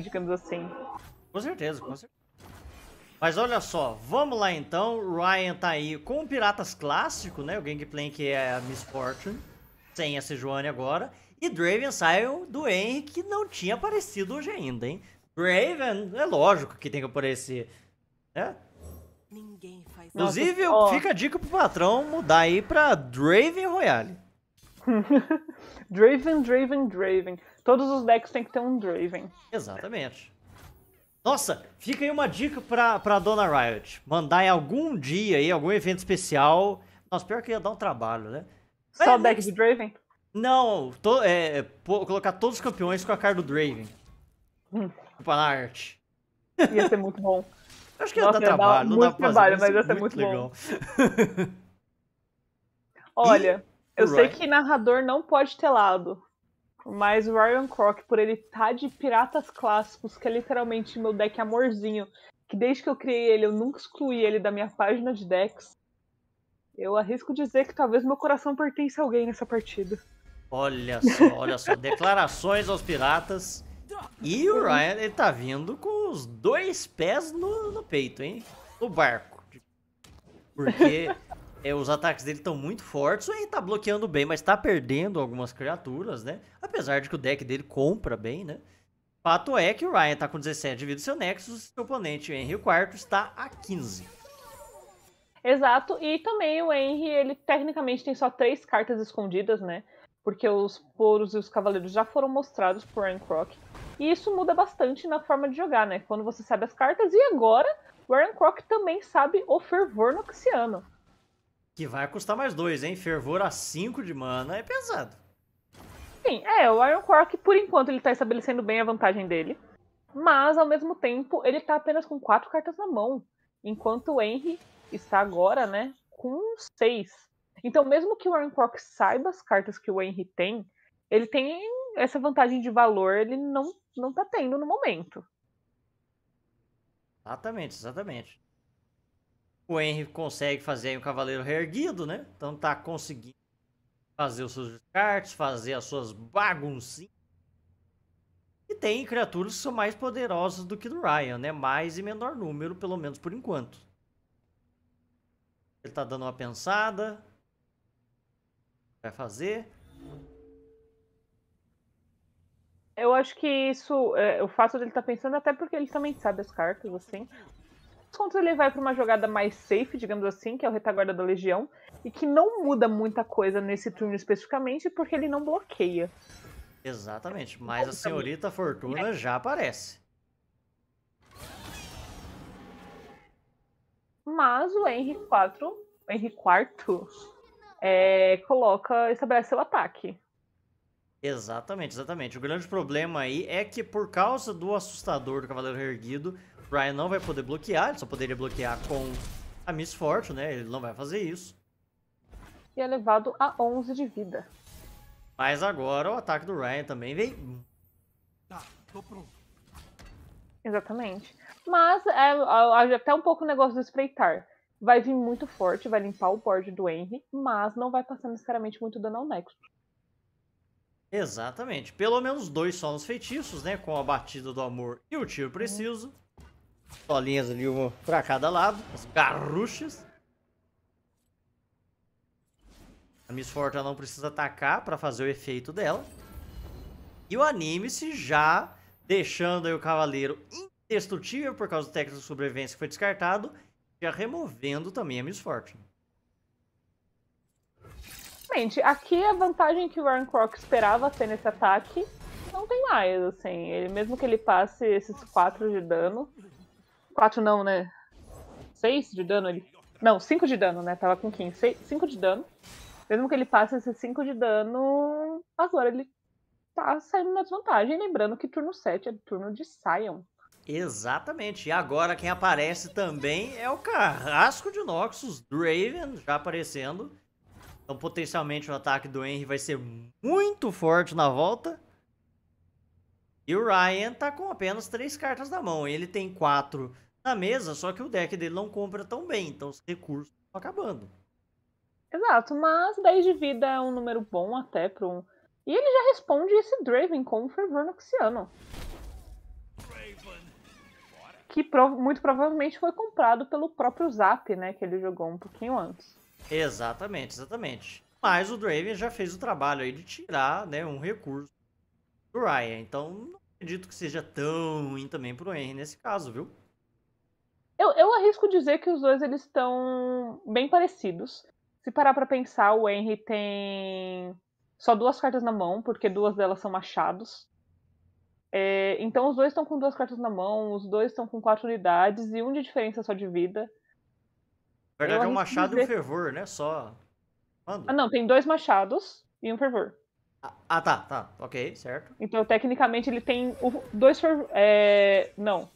digamos assim. Com certeza, com certeza. Mas olha só, vamos lá então. Ryan tá aí com o Piratas clássico, né? O gameplay que é a Miss Fortune, sem a Sejuani agora. E Draven saiu do Henry, que não tinha aparecido hoje ainda, hein? Draven, é lógico que tem que aparecer, né? Ninguém faz Inclusive, fica a dica pro patrão mudar aí pra Draven Royale. Draven, Draven, Draven. Todos os decks têm que ter um Draven. Exatamente. Nossa, fica aí uma dica pra, pra Dona Riot. Mandar em algum dia aí, algum evento especial. Nossa, pior que ia dar um trabalho, né? Mas, Só o é deck de Draven? Não, to, é, é, pô, colocar todos os campeões com a cara do Draven. Hum. Tipo, na arte. Ia ser muito bom. Eu acho que ia dar ia trabalho. Dar não muito dá pra trabalho, fazer, mas ia ser muito, muito legal. Olha, e... eu right. sei que narrador não pode ter lado. Mas o Ryan Croc, por ele tá de piratas clássicos, que é literalmente meu deck amorzinho, que desde que eu criei ele, eu nunca excluí ele da minha página de decks. Eu arrisco dizer que talvez meu coração pertence a alguém nessa partida. Olha só, olha só. Declarações aos piratas. E o uhum. Ryan, ele tá vindo com os dois pés no, no peito, hein? No barco. Porque é, os ataques dele estão muito fortes. Ele tá bloqueando bem, mas tá perdendo algumas criaturas, né? Apesar de que o deck dele compra bem, né? Fato é que o Ryan tá com 17 de vida do seu Nexus e seu oponente, o Henry IV, está a 15. Exato, e também o Henry, ele tecnicamente tem só três cartas escondidas, né? Porque os poros e os cavaleiros já foram mostrados por Ryan Croc. E isso muda bastante na forma de jogar, né? Quando você sabe as cartas, e agora o Ryan Croc também sabe o fervor noxiano. Que vai custar mais dois, hein? Fervor a 5 de mana é pesado. Sim, é, o Iron Quark, por enquanto, ele tá estabelecendo bem a vantagem dele. Mas, ao mesmo tempo, ele tá apenas com quatro cartas na mão. Enquanto o Henry está agora, né, com seis. Então, mesmo que o Iron Quark saiba as cartas que o Henry tem, ele tem essa vantagem de valor, ele não, não tá tendo no momento. Exatamente, exatamente o Henry consegue fazer um cavaleiro reerguido, né? Então tá conseguindo fazer os seus descartes, fazer as suas baguncinhas. E tem criaturas que são mais poderosas do que do Ryan, né? Mais e menor número, pelo menos por enquanto. Ele tá dando uma pensada. Vai fazer. Eu acho que isso, é, o fato dele estar tá pensando, até porque ele também sabe as cartas, assim, contos ele vai para uma jogada mais safe, digamos assim, que é o retaguarda da Legião, e que não muda muita coisa nesse turno especificamente, porque ele não bloqueia. Exatamente, mas a senhorita Fortuna é. já aparece. Mas o Henry IV, Henry IV é, coloca, estabelece o ataque. Exatamente, exatamente. O grande problema aí é que por causa do assustador do Cavaleiro Erguido, Ryan não vai poder bloquear, ele só poderia bloquear com a Miss Fortune, né? Ele não vai fazer isso. E é levado a 11 de vida. Mas agora o ataque do Ryan também vem... Tá, tô pronto. Exatamente. Mas é, é até um pouco o negócio do espreitar. Vai vir muito forte, vai limpar o board do Henry, mas não vai passar necessariamente muito dano ao Nexus. Exatamente. Pelo menos dois só nos feitiços, né? Com a batida do amor e o tiro preciso. Uhum. Solinhas ali, uma pra cada lado. As garruchas. A Miss não precisa atacar pra fazer o efeito dela. E o anime-se já deixando aí o cavaleiro indestrutível por causa do técnico de sobrevivência que foi descartado, já removendo também a Miss Gente, aqui a vantagem que o Warren Croc esperava ter nesse ataque não tem mais, assim. Ele, mesmo que ele passe esses 4 de dano, Quatro não, né? Seis de dano ele. Não, cinco de dano, né? Tava com 15. 5 cinco de dano. Mesmo que ele passe esse 5 de dano, agora ele tá saindo na desvantagem. Lembrando que turno 7 é turno de Sion. Exatamente. E agora quem aparece também é o carrasco de Noxus, Draven, já aparecendo. Então, potencialmente, o ataque do Henry vai ser muito forte na volta. E o Ryan tá com apenas três cartas na mão. Ele tem quatro na mesa, só que o deck dele não compra tão bem, então os recursos estão acabando. Exato, mas 10 de vida é um número bom até para um. E ele já responde esse Draven com o fervor noxiano. Que prov muito provavelmente foi comprado pelo próprio Zap, né? Que ele jogou um pouquinho antes. Exatamente, exatamente. Mas o Draven já fez o trabalho aí de tirar né, um recurso do Ryan. Então não acredito que seja tão ruim também pro Henry nesse caso, viu? Eu, eu arrisco dizer que os dois eles estão bem parecidos. Se parar para pensar, o Henry tem só duas cartas na mão, porque duas delas são machados. É, então os dois estão com duas cartas na mão, os dois estão com quatro unidades e um de diferença só de vida. Na verdade é um machado dizer... e um fervor, né? Só. Mando. Ah, não, tem dois machados e um fervor. Ah, ah tá, tá. Ok, certo. Então, tecnicamente, ele tem dois fervor. É... Não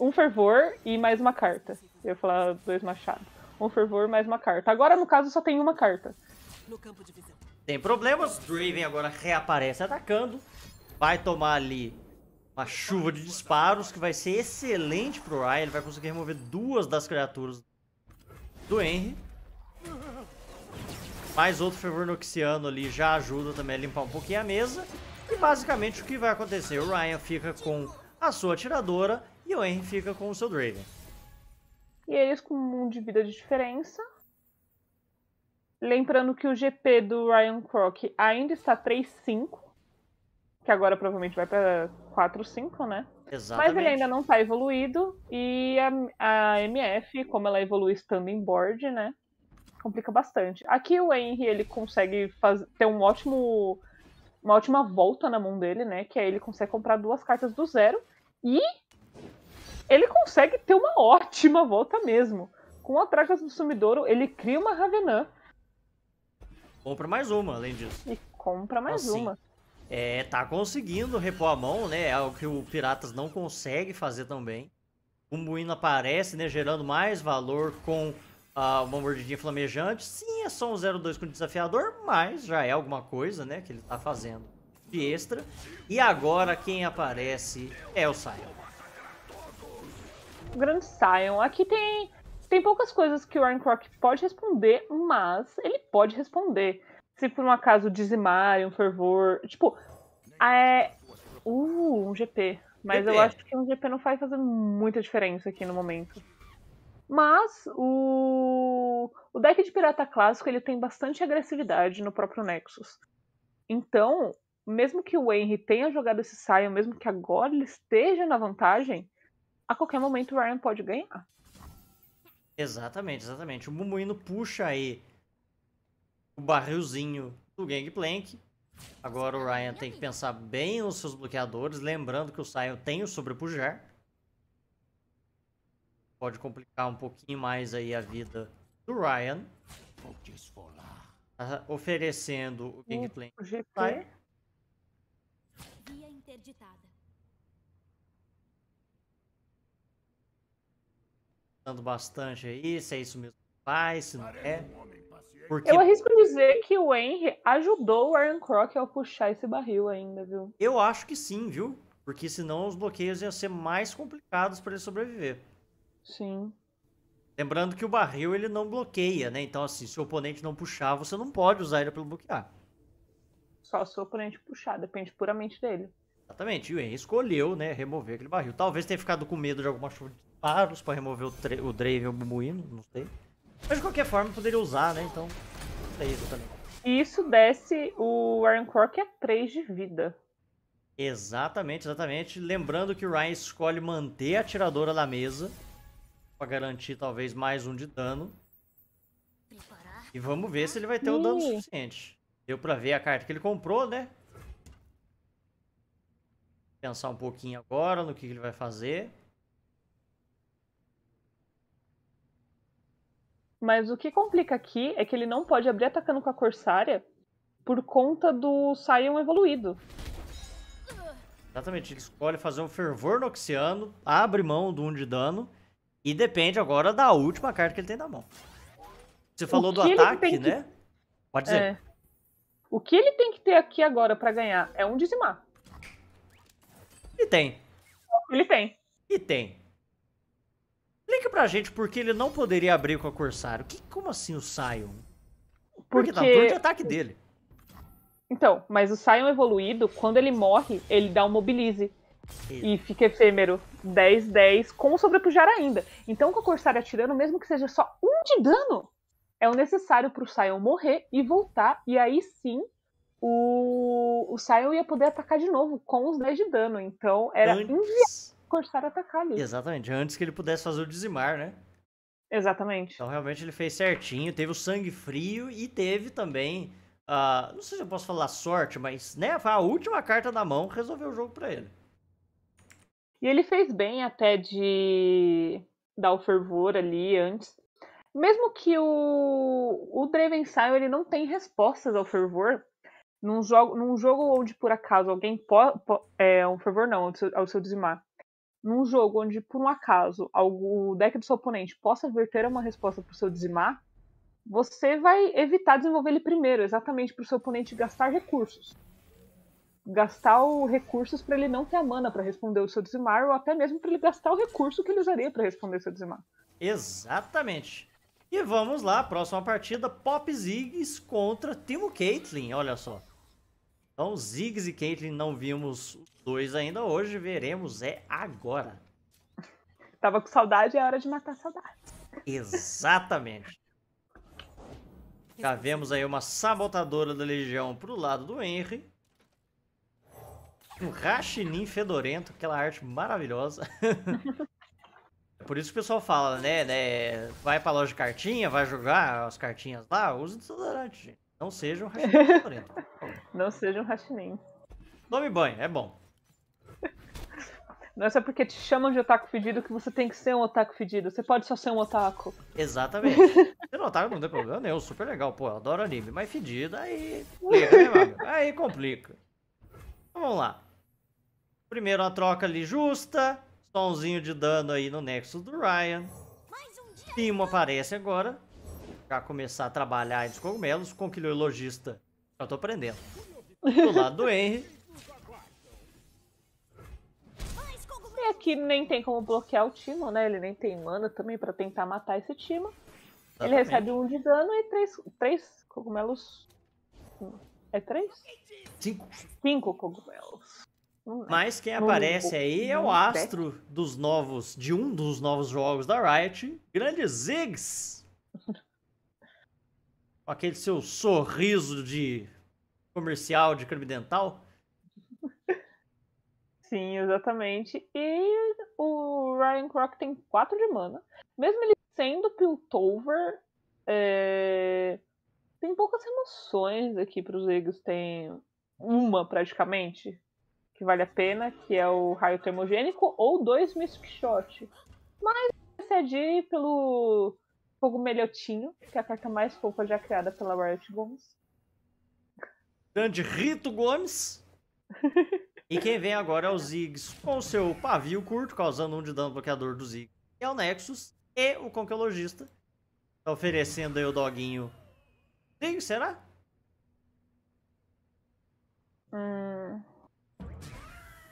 um fervor e mais uma carta. Eu ia falar dois machados. Um fervor, mais uma carta. Agora, no caso, só tem uma carta. Tem problemas. Draven agora reaparece atacando. Vai tomar ali uma chuva de disparos, que vai ser excelente pro Ryan. Ele vai conseguir remover duas das criaturas do Henry. Mais outro fervor noxiano ali já ajuda também a limpar um pouquinho a mesa. E basicamente o que vai acontecer? O Ryan fica com a sua atiradora e o Henry fica com o seu Draven. E eles com um de vida de diferença. Lembrando que o GP do Ryan Croc ainda está 3-5. Que agora provavelmente vai para 4-5, né? Exatamente. Mas ele ainda não está evoluído. E a, a, MF, como ela evolui estando em board, né? Complica bastante. Aqui o Henry ele consegue faz, ter um ótimo. Uma ótima volta na mão dele, né? Que aí é ele consegue comprar duas cartas do zero. E ele consegue ter uma ótima volta mesmo. Com a Tracas do Sumidouro, ele cria uma ravenan. Compra mais uma, além disso. E compra mais assim, uma. É, tá conseguindo repor a mão, né? É algo que o Piratas não consegue fazer também. O Moinho aparece, né? Gerando mais valor com ah, uma mordidinha flamejante. Sim, é só um 0-2 com desafiador, mas já é alguma coisa, né? Que ele tá fazendo de extra. E agora quem aparece é o Sion. Grand Sion. Aqui tem, tem poucas coisas que o Ryan Croc pode responder, mas ele pode responder. Se por um acaso dizimarem, um fervor. Tipo, ah, é. Uh, um GP. Mas GP. eu acho que um GP não faz fazer muita diferença aqui no momento. Mas o, o deck de pirata clássico ele tem bastante agressividade no próprio Nexus. Então, mesmo que o Henry tenha jogado esse Sion, mesmo que agora ele esteja na vantagem, a qualquer momento o Ryan pode ganhar. Exatamente, exatamente. O Mumuino puxa aí o barrilzinho do Gangplank. Agora o Ryan é tem que pensar bem nos seus bloqueadores, lembrando que o Sion tem o sobrepujar. Pode complicar um pouquinho mais aí a vida do Ryan. Tá oferecendo o Gangplank. O GP. Via interditada. perguntando bastante aí se é isso mesmo que faz, se não é. Porque... Eu arrisco dizer que o Henry ajudou o Aaron Croc a puxar esse barril ainda, viu? Eu acho que sim, viu? Porque senão os bloqueios iam ser mais complicados para ele sobreviver. Sim. Lembrando que o barril ele não bloqueia, né? Então, assim, se o oponente não puxar, você não pode usar ele para bloquear. Só se o oponente puxar, depende puramente dele. Exatamente. E o Henry escolheu, né, remover aquele barril. Talvez tenha ficado com medo de alguma chuva de disparos pra remover o, o Drave e o Bumuino, não sei. Mas de qualquer forma poderia usar, né? Então, é isso também. E isso desce o Iron Cork a 3 de vida. Exatamente, exatamente. Lembrando que o Ryan escolhe manter a atiradora na mesa para garantir talvez mais um de dano. E vamos ver se ele vai ter o dano suficiente. Deu para ver a carta que ele comprou, né? Pensar um pouquinho agora no que ele vai fazer. Mas o que complica aqui é que ele não pode abrir atacando com a Corsária por conta do Saiyan evoluído. Exatamente, ele escolhe fazer um fervor noxiano, abre mão do 1 de dano e depende agora da última carta que ele tem na mão. Você falou do ataque, né? Que... Pode dizer. É. O que ele tem que ter aqui agora para ganhar é um dizimar. E tem. Ele tem. E tem. Explique pra gente por que ele não poderia abrir com a Corsário. Que, como assim o Sion? Tá Porque, Porque dá dor de ataque dele. Então, mas o Sion evoluído, quando ele morre, ele dá um mobilize. E fica efêmero 10, 10, com sobrepujar ainda. Então, com a Corsário atirando, mesmo que seja só um de dano, é o necessário pro Sion morrer e voltar. E aí sim, o, o Sion ia poder atacar de novo com os 10 de dano. Então, era Antes... inviável Corsário atacar ali. Exatamente, antes que ele pudesse fazer o dizimar, né? Exatamente. Então realmente ele fez certinho, teve o sangue frio e teve também. Uh, não sei se eu posso falar sorte, mas né, foi a última carta da mão resolveu o jogo para ele. E ele fez bem até de dar o fervor ali antes. Mesmo que o, o Draven Sion, ele não tem respostas ao fervor, num jogo, num jogo onde por acaso alguém pode. Po, é, um fervor não, ao seu, ao seu dizimar num jogo onde, por um acaso, o deck do seu oponente possa vir ter uma resposta para o seu dizimar, você vai evitar desenvolver ele primeiro, exatamente para o seu oponente gastar recursos. Gastar o recursos para ele não ter a mana para responder o seu dizimar, ou até mesmo para ele gastar o recurso que ele usaria para responder o seu dizimar. Exatamente. E vamos lá, próxima partida: Pop Ziggs contra Timo Caitlyn, olha só. Então, Ziggs e Caitlyn não vimos os dois ainda hoje, veremos é agora. Tava com saudade, é hora de matar saudade. Exatamente. Já vemos aí uma sabotadora da legião pro lado do Henry. Um rachinim fedorento, aquela arte maravilhosa. Por isso que o pessoal fala, né, né? Vai pra loja de cartinha, vai jogar as cartinhas lá, usa desodorante, gente. Não seja um Hashinim Não seja um Hashinim. Tome banho, é bom. Não é só porque te chamam de otaku fedido que você tem que ser um otaku fedido. Você pode só ser um otaku. Exatamente. Ser é um otaku não tem problema nenhum, super legal. Pô, eu adoro anime, mas fedido, aí complica, né, Aí complica. Então, vamos lá. Primeiro uma troca ali justa. Somzinho de dano aí no Nexus do Ryan. Timo aparece agora já começar a trabalhar entre os cogumelos, conquilologista. já tô aprendendo. Do lado do Henry. É e aqui nem tem como bloquear o Timo, né? Ele nem tem mana também para tentar matar esse Timo. Ele recebe um de dano e três, três cogumelos. É três? Cinco. Cinco cogumelos. Hum, é. Mas quem hum, aparece aí é o astro dos novos, de um dos novos jogos da Riot, Grande Ziggs com aquele seu sorriso de comercial de creme dental. Sim, exatamente. E o Ryan Croc tem 4 de mana. Mesmo ele sendo Piltover, é... tem poucas emoções aqui para os Egos. Tem uma, praticamente, que vale a pena, que é o Raio Termogênico, ou dois Mystic Shot. Mas se é pelo Cogumelhotinho, que é a carta mais fofa já criada pela Riot Gomes. Grande Rito Gomes. e quem vem agora é o Ziggs com seu pavio curto, causando um de dano bloqueador do Ziggs. É o Nexus e o conqueologista Tá oferecendo aí o doguinho. Ziggs, será? Hum.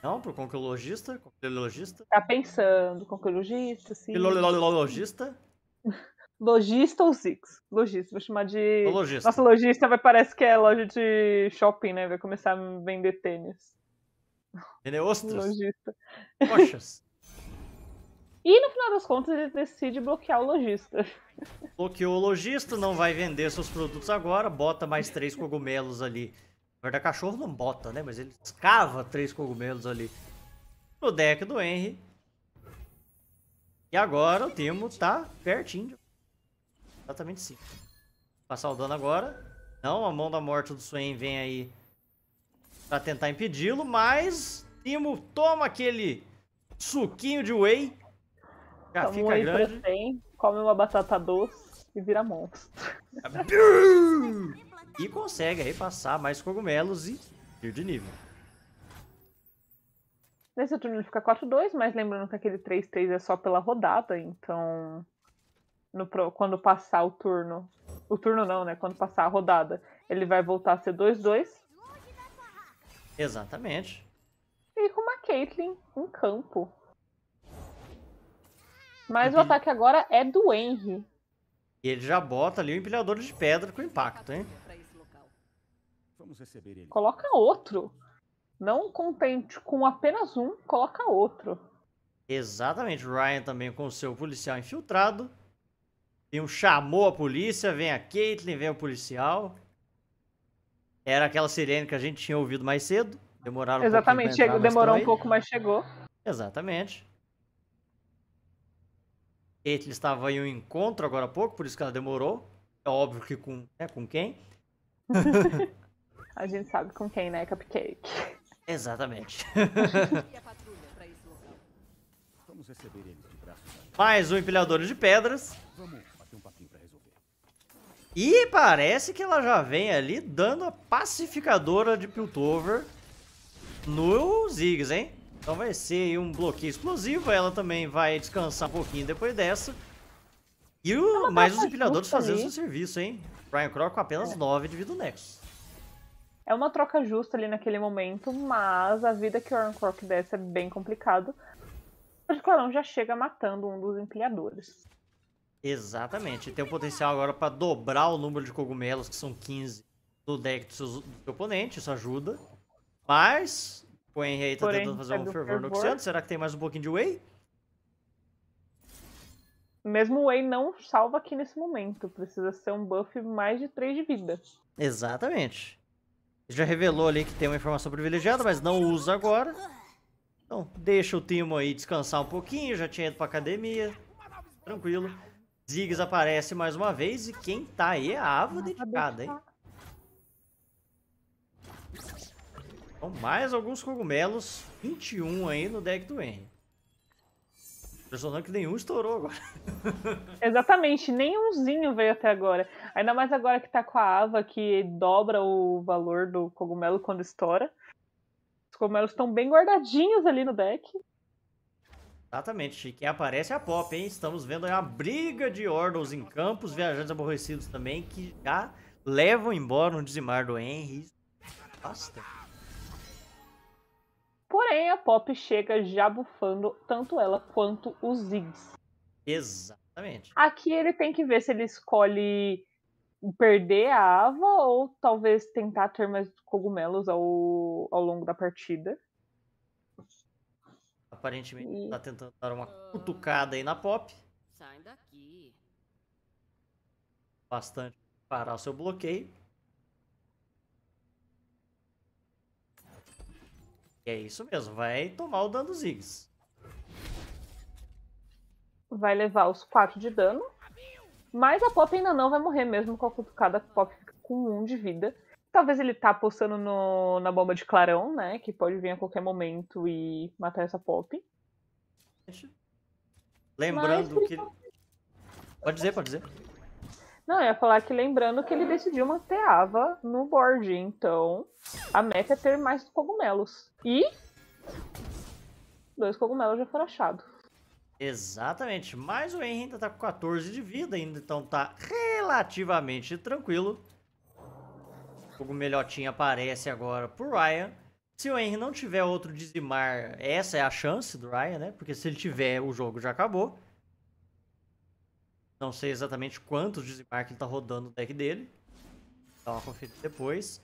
Não, pro conqueologista conqueologista Tá pensando, conqueologista sim. Pilologista? Lojista ou Zix? Lojista, vou chamar de. Logista. Nossa, lojista vai parece que é loja de shopping, né? Vai começar a vender tênis. Vender ostras? Lojista. Poxas. E no final das contas ele decide bloquear o lojista. Bloqueou o lojista, não vai vender seus produtos agora, bota mais três cogumelos ali. Na verdade, cachorro não bota, né? Mas ele escava três cogumelos ali no deck do Henry. E agora o Timo tá pertinho de Exatamente 5. Passar o dano agora. Não, a mão da morte do Swain vem aí pra tentar impedi-lo, mas Timo toma aquele suquinho de whey. Já toma fica um whey grande. 100, come uma batata doce e vira monstro. e consegue aí passar mais cogumelos e ir de nível. Nesse turno ele fica 4-2, mas lembrando que aquele 3-3 é só pela rodada, então no, quando passar o turno. O turno não, né? Quando passar a rodada. Ele vai voltar a ser 2-2. Exatamente. E com uma Caitlyn em campo. Mas o ataque agora é do Henry. E ele já bota ali o empilhador de pedra com impacto, hein? Coloca outro. Não contente com apenas um, coloca outro. Exatamente. Ryan também com o seu policial infiltrado. E um chamou a polícia, vem a Caitlyn, vem o policial. Era aquela sirene que a gente tinha ouvido mais cedo. Demoraram Exatamente, um chegou, demorou um pouco, mas chegou. Exatamente. Caitlyn estava em um encontro agora há pouco, por isso que ela demorou. É óbvio que com, né, com quem. a gente sabe com quem, né, Cupcake? Exatamente. Mais um empilhador de pedras. Vamos. E parece que ela já vem ali dando a pacificadora de Piltover no Ziggs, hein? Então vai ser um bloqueio explosivo, ela também vai descansar um pouquinho depois dessa. E o, tá mais os empilhadores fazendo seu serviço, hein? Brian Croc com apenas é. 9 de vida do Nexus. É uma troca justa ali naquele momento, mas a vida que o Aaron Croc desce é bem complicado. O Clarão já chega matando um dos empilhadores. Exatamente. Tem o potencial agora para dobrar o número de cogumelos, que são 15 do deck do seu, do seu oponente, isso ajuda. Mas, o Henry aí tá Porém, tentando fazer é um fervor, no Oxyano. Será que tem mais um pouquinho de Way? Mesmo o Way não salva aqui nesse momento. Precisa ser um buff mais de 3 de vida. Exatamente. Já revelou ali que tem uma informação privilegiada, mas não usa agora. Então, deixa o Timo aí descansar um pouquinho, já tinha ido pra academia. Tranquilo. Ziggs aparece mais uma vez e quem tá aí é a Ava dedicada, hein? Então, mais alguns cogumelos, 21 aí no deck do N. Impressionante que nenhum estourou agora. Exatamente, nenhumzinho veio até agora. Ainda mais agora que tá com a Ava, que dobra o valor do cogumelo quando estoura. Os cogumelos estão bem guardadinhos ali no deck. Exatamente, quem aparece é a Pop, hein? Estamos vendo uma briga de Ordles em campos, viajantes aborrecidos também, que já levam embora um dizimar do Henry. Basta. Porém, a Pop chega já bufando tanto ela quanto os Ziggs. Exatamente. Aqui ele tem que ver se ele escolhe perder a Ava ou talvez tentar ter mais cogumelos ao, ao longo da partida. Aparentemente e... tá tentando dar uma ah. cutucada aí na Pop. Sai daqui. Bastante parar o seu bloqueio. E é isso mesmo, vai tomar o dano dos Ziggs. Vai levar os 4 de dano. Mas a Pop ainda não vai morrer mesmo com a cutucada. A Pop fica com 1 um de vida. Talvez ele tá postando no, na bomba de clarão, né? Que pode vir a qualquer momento e matar essa pop. Lembrando Mas, que. Pode... Tá pode dizer, pode dizer. Não, eu ia falar que lembrando que ele decidiu manter Ava no board, então a meta é ter mais cogumelos. E dois cogumelos já foram achados. Exatamente, mas o Henry ainda tá com 14 de vida, ainda então tá relativamente tranquilo jogo melhotinho aparece agora pro Ryan. Se o Henry não tiver outro dizimar, essa é a chance do Ryan, né? Porque se ele tiver, o jogo já acabou. Não sei exatamente quantos dizimar que ele tá rodando no deck dele. Dá uma conferida depois.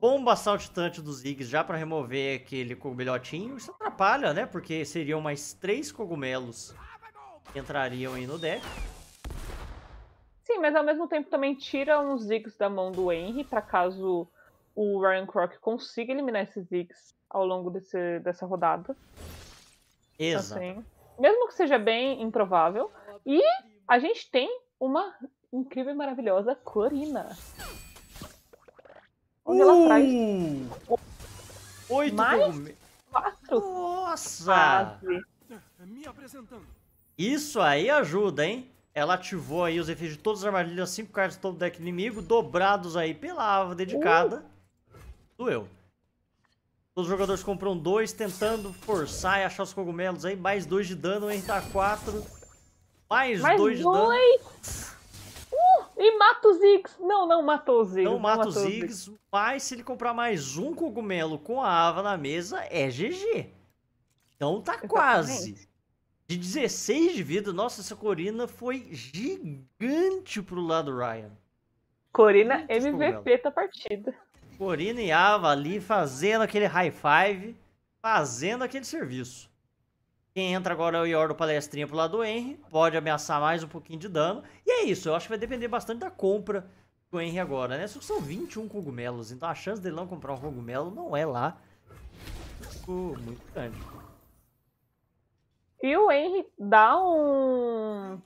Bomba saltitante dos Ziggs já para remover aquele cogumelhotinho. Isso atrapalha, né? Porque seriam mais três cogumelos que entrariam aí no deck mas ao mesmo tempo também tira uns Ziggs da mão do Henry, para caso o Ryan Croc consiga eliminar esses Ziggs ao longo desse, dessa rodada. Exato. Assim, mesmo que seja bem improvável. E a gente tem uma incrível e maravilhosa Corina. Onde uh, ela traz. Oito mais Quatro. Nossa! Isso aí ajuda, hein? Ela ativou aí os efeitos de todas as armadilhas, cinco cartas todo deck inimigo, dobrados aí pela ava dedicada. Uh. Doeu. Todos os jogadores compram dois, tentando forçar e achar os cogumelos aí. Mais dois de dano, hein? Tá quatro. Mais, mais dois, dois, de dano. Uh, e mata o Ziggs. Não, não matou o Ziggs. Não, não mata o Ziggs, Ziggs, mas se ele comprar mais um cogumelo com a Ava na mesa, é GG. Então tá Exatamente. quase de 16 de vida. Nossa, essa Corina foi gigante pro lado Ryan. Corina MVP da partida. Corina e Ava ali fazendo aquele high five, fazendo aquele serviço. Quem entra agora é o Yor do palestrinha pro lado do Henry, pode ameaçar mais um pouquinho de dano. E é isso, eu acho que vai depender bastante da compra do Henry agora, né? Só que são 21 cogumelos, então a chance dele não comprar um cogumelo não é lá muito grande. E o Henry dá um.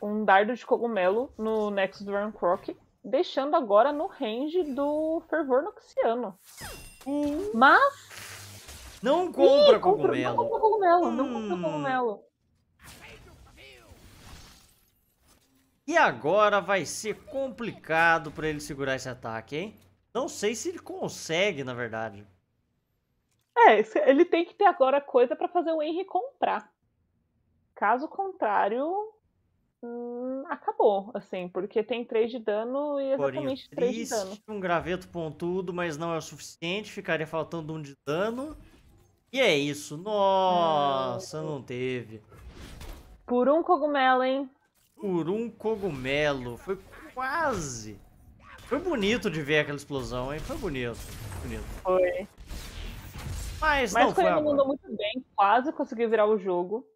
Um dardo de cogumelo no Nexus do Croc, deixando agora no range do Fervor Noxiano. Hum. Mas. Não compra, Ih, compra cogumelo. Não compra cogumelo. Hum. Não compra cogumelo. E agora vai ser complicado para ele segurar esse ataque, hein? Não sei se ele consegue, na verdade. É, ele tem que ter agora coisa para fazer o Henry comprar. Caso contrário, hum, acabou, assim, porque tem 3 de dano e exatamente 3 de dano. Um graveto pontudo, mas não é o suficiente, ficaria faltando um de dano. E é isso. Nossa, não, não teve. Por um cogumelo, hein? Por um cogumelo. Foi quase. Foi bonito de ver aquela explosão, hein? Foi bonito. Foi bonito. Foi. Mas, mas não o Coreia mandou muito bem, quase conseguiu virar o jogo.